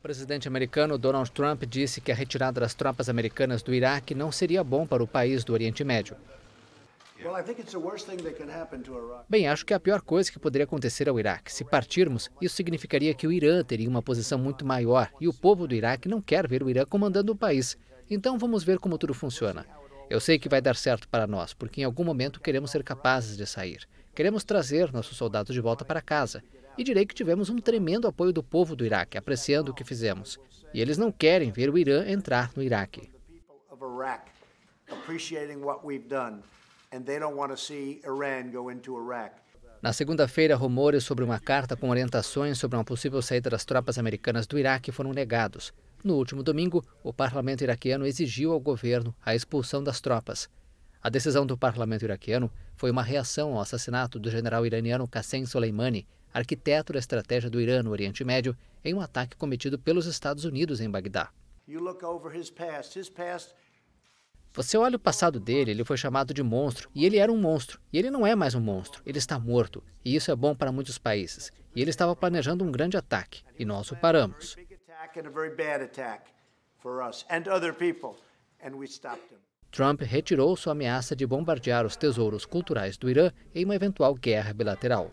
O presidente americano Donald Trump disse que a retirada das tropas americanas do Iraque não seria bom para o país do Oriente Médio. Bem, acho que é a pior coisa que poderia acontecer ao Iraque. Se partirmos, isso significaria que o Irã teria uma posição muito maior e o povo do Iraque não quer ver o Irã comandando o país. Então vamos ver como tudo funciona. Eu sei que vai dar certo para nós, porque em algum momento queremos ser capazes de sair. Queremos trazer nossos soldados de volta para casa. E direi que tivemos um tremendo apoio do povo do Iraque, apreciando o que fizemos. E eles não querem ver o Irã entrar no Iraque. Na segunda-feira, rumores sobre uma carta com orientações sobre uma possível saída das tropas americanas do Iraque foram negados. No último domingo, o parlamento iraquiano exigiu ao governo a expulsão das tropas. A decisão do parlamento iraquiano foi uma reação ao assassinato do general iraniano Qassem Soleimani, arquiteto da estratégia do Irã no Oriente Médio, em um ataque cometido pelos Estados Unidos em Bagdá. Você olha o passado dele, ele foi chamado de monstro, e ele era um monstro, e ele não é mais um monstro, ele está morto, e isso é bom para muitos países. E ele estava planejando um grande ataque, e nós o paramos. Trump retirou sua ameaça de bombardear os tesouros culturais do Irã em uma eventual guerra bilateral.